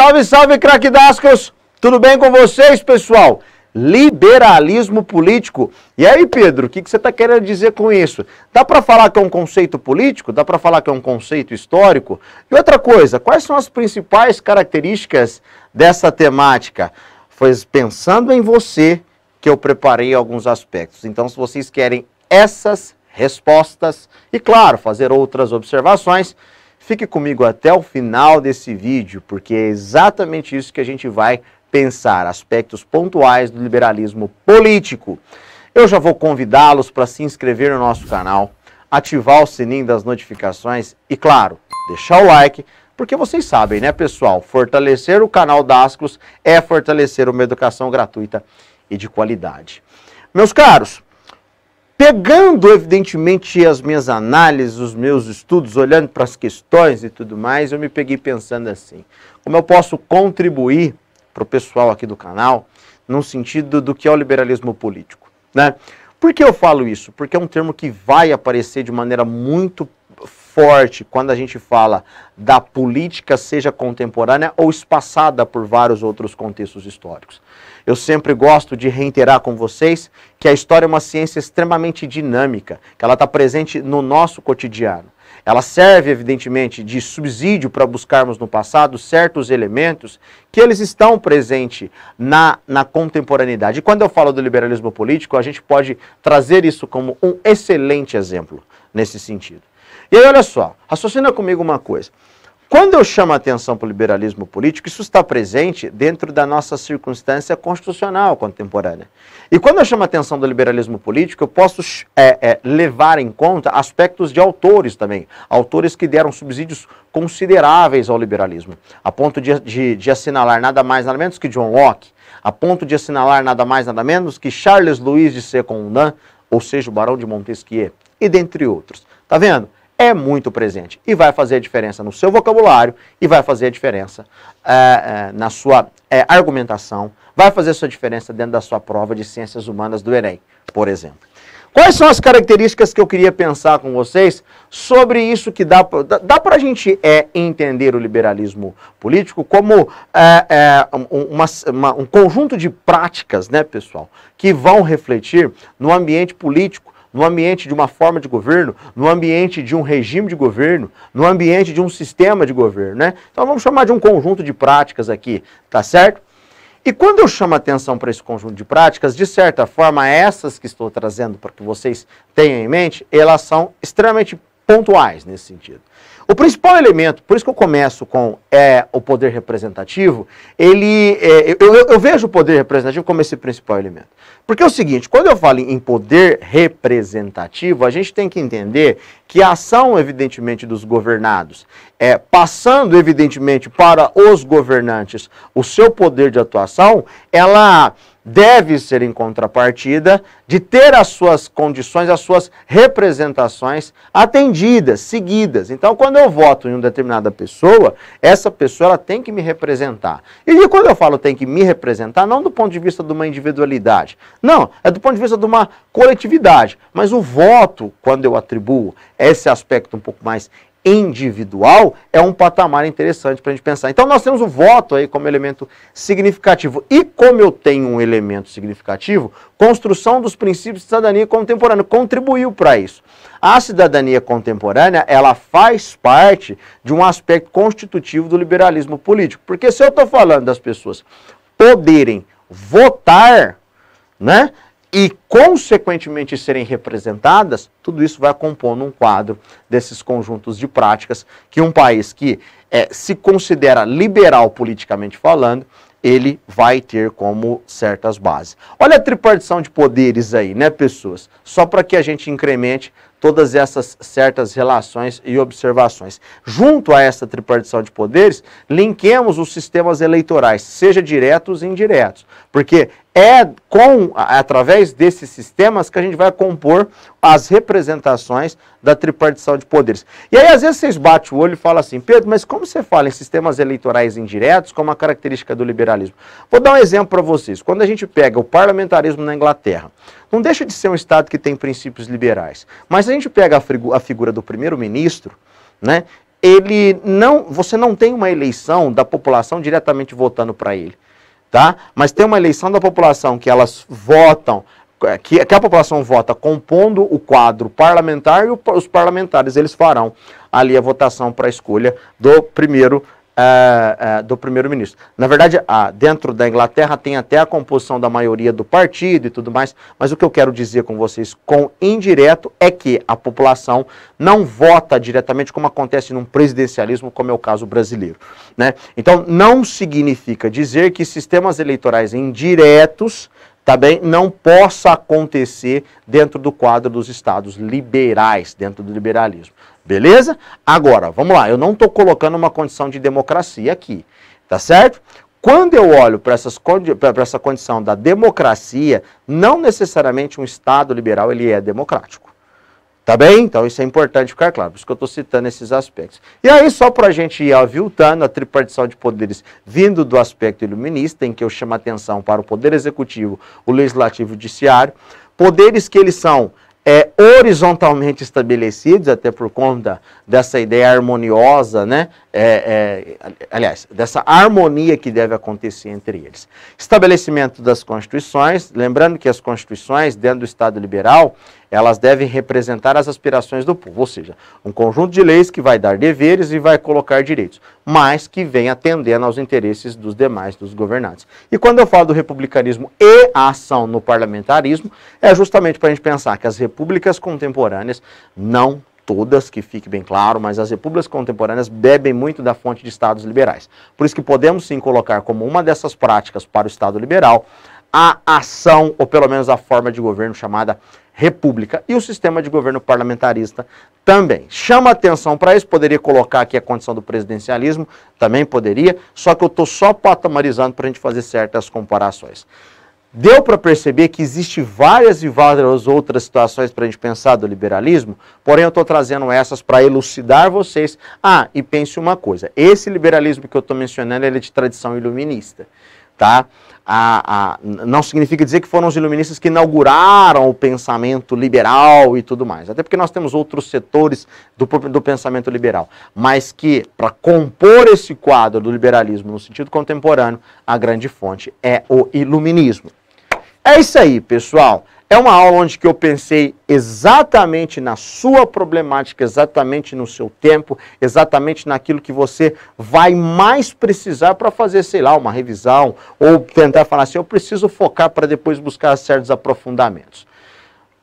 Salve, salve, craquidascos! Tudo bem com vocês, pessoal? Liberalismo político. E aí, Pedro, o que, que você está querendo dizer com isso? Dá para falar que é um conceito político? Dá para falar que é um conceito histórico? E outra coisa, quais são as principais características dessa temática? Foi pensando em você que eu preparei alguns aspectos. Então, se vocês querem essas respostas e, claro, fazer outras observações, Fique comigo até o final desse vídeo, porque é exatamente isso que a gente vai pensar, aspectos pontuais do liberalismo político. Eu já vou convidá-los para se inscrever no nosso canal, ativar o sininho das notificações e, claro, deixar o like, porque vocês sabem, né, pessoal? Fortalecer o canal da Asclos é fortalecer uma educação gratuita e de qualidade. Meus caros, Pegando, evidentemente, as minhas análises, os meus estudos, olhando para as questões e tudo mais, eu me peguei pensando assim: como eu posso contribuir para o pessoal aqui do canal no sentido do que é o liberalismo político? Né? Por que eu falo isso? Porque é um termo que vai aparecer de maneira muito forte quando a gente fala da política, seja contemporânea ou espaçada por vários outros contextos históricos. Eu sempre gosto de reiterar com vocês que a história é uma ciência extremamente dinâmica, que ela está presente no nosso cotidiano. Ela serve, evidentemente, de subsídio para buscarmos no passado certos elementos que eles estão presentes na, na contemporaneidade. E quando eu falo do liberalismo político, a gente pode trazer isso como um excelente exemplo nesse sentido. E aí, olha só, raciocina comigo uma coisa. Quando eu chamo a atenção para o liberalismo político, isso está presente dentro da nossa circunstância constitucional contemporânea. E quando eu chamo a atenção do liberalismo político, eu posso é, é, levar em conta aspectos de autores também, autores que deram subsídios consideráveis ao liberalismo, a ponto de, de, de assinalar nada mais nada menos que John Locke, a ponto de assinalar nada mais nada menos que Charles Louis de Secondan, ou seja, o Barão de Montesquieu, e dentre outros. Tá vendo? é muito presente e vai fazer a diferença no seu vocabulário e vai fazer a diferença é, é, na sua é, argumentação, vai fazer a sua diferença dentro da sua prova de ciências humanas do Enem, por exemplo. Quais são as características que eu queria pensar com vocês sobre isso que dá, dá, dá para a gente é, entender o liberalismo político como é, é, uma, uma, um conjunto de práticas, né, pessoal, que vão refletir no ambiente político no ambiente de uma forma de governo, no ambiente de um regime de governo, no ambiente de um sistema de governo, né? Então vamos chamar de um conjunto de práticas aqui, tá certo? E quando eu chamo atenção para esse conjunto de práticas, de certa forma, essas que estou trazendo para que vocês tenham em mente, elas são extremamente pontuais nesse sentido. O principal elemento, por isso que eu começo com é, o poder representativo, ele, é, eu, eu, vejo o poder representativo como esse principal elemento. Porque é o seguinte, quando eu falo em poder representativo, a gente tem que entender que a ação, evidentemente, dos governados, é, passando, evidentemente, para os governantes o seu poder de atuação, ela deve ser em contrapartida de ter as suas condições, as suas representações atendidas, seguidas. Então, quando eu voto em uma determinada pessoa, essa pessoa ela tem que me representar. E quando eu falo tem que me representar, não do ponto de vista de uma individualidade, não, é do ponto de vista de uma coletividade. Mas o voto, quando eu atribuo esse aspecto um pouco mais individual é um patamar interessante para a gente pensar. Então nós temos o voto aí como elemento significativo. E como eu tenho um elemento significativo, construção dos princípios de cidadania contemporânea contribuiu para isso. A cidadania contemporânea, ela faz parte de um aspecto constitutivo do liberalismo político. Porque se eu estou falando das pessoas poderem votar, né? e, consequentemente, serem representadas, tudo isso vai compondo um quadro desses conjuntos de práticas que um país que é, se considera liberal politicamente falando, ele vai ter como certas bases. Olha a tripartição de poderes aí, né, pessoas? Só para que a gente incremente todas essas certas relações e observações. Junto a essa tripartição de poderes, linquemos os sistemas eleitorais, seja diretos e indiretos, porque é com através desses sistemas que a gente vai compor as representações da tripartição de poderes. E aí às vezes vocês bate o olho e falam assim, Pedro, mas como você fala em sistemas eleitorais indiretos como a característica do liberalismo? Vou dar um exemplo para vocês. Quando a gente pega o parlamentarismo na Inglaterra, não deixa de ser um estado que tem princípios liberais. Mas se a gente pega a figura do primeiro-ministro, né? Ele não, você não tem uma eleição da população diretamente votando para ele tá? Mas tem uma eleição da população que elas votam, é, que, que a população vota compondo o quadro parlamentar e o, os parlamentares eles farão ali a votação para a escolha do primeiro uh, uh, do primeiro-ministro. Na verdade, dentro da Inglaterra tem até a composição da maioria do partido e tudo mais, mas o que eu quero dizer com vocês com indireto é que a população não vota diretamente como acontece num presidencialismo, como é o caso brasileiro. Né? Então, não significa dizer que sistemas eleitorais indiretos também tá não possa acontecer dentro do quadro dos estados liberais, dentro do liberalismo. Beleza? Agora, vamos lá, eu não estou colocando uma condição de democracia aqui, tá certo? Quando eu olho para essa condição da democracia, não necessariamente um Estado liberal ele é democrático. Tá bem? Então isso é importante ficar claro, por isso que eu estou citando esses aspectos. E aí, só para a gente ir aviltando a tripartição de poderes vindo do aspecto iluminista, em que eu chamo a atenção para o poder executivo, o legislativo e o judiciário, poderes que eles são é, horizontalmente estabelecidos, até por conta dessa ideia harmoniosa, né? É, é, aliás, dessa harmonia que deve acontecer entre eles. Estabelecimento das constituições, lembrando que as constituições, dentro do Estado liberal, elas devem representar as aspirações do povo, ou seja, um conjunto de leis que vai dar deveres e vai colocar direitos, mas que vem atendendo aos interesses dos demais, dos governantes. E quando eu falo do republicanismo e a ação no parlamentarismo, é justamente para a gente pensar que as repúblicas contemporâneas não todas, que fique bem claro, mas as repúblicas contemporâneas bebem muito da fonte de estados liberais. Por isso que podemos sim colocar como uma dessas práticas para o estado liberal a ação, ou pelo menos a forma de governo chamada república e o sistema de governo parlamentarista também. Chama atenção para isso, poderia colocar aqui a condição do presidencialismo, também poderia, só que eu estou só patamarizando para a gente fazer certas comparações. Deu para perceber que existe várias e várias outras situações para a gente pensar do liberalismo, porém eu estou trazendo essas para elucidar vocês. Ah, e pense uma coisa, esse liberalismo que eu estou mencionando ele é de tradição iluminista, tá? a, a, não significa dizer que foram os iluministas que inauguraram o pensamento liberal e tudo mais, até porque nós temos outros setores do, do pensamento liberal, mas que, para compor esse quadro do liberalismo no sentido contemporâneo, a grande fonte é o iluminismo. É isso aí, pessoal. É uma aula onde que eu pensei exatamente na sua problemática, exatamente no seu tempo, exatamente naquilo que você vai mais precisar para fazer, sei lá, uma revisão ou tentar falar assim, eu preciso focar para depois buscar certos aprofundamentos.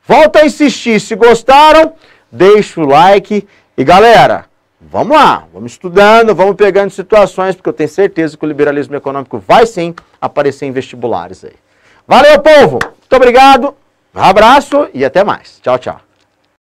Volta a insistir, se gostaram, deixa o like e galera, vamos lá, vamos estudando, vamos pegando situações, porque eu tenho certeza que o liberalismo econômico vai sim aparecer em vestibulares aí. Valeu, povo! Muito obrigado! Um abraço e até mais. Tchau, tchau.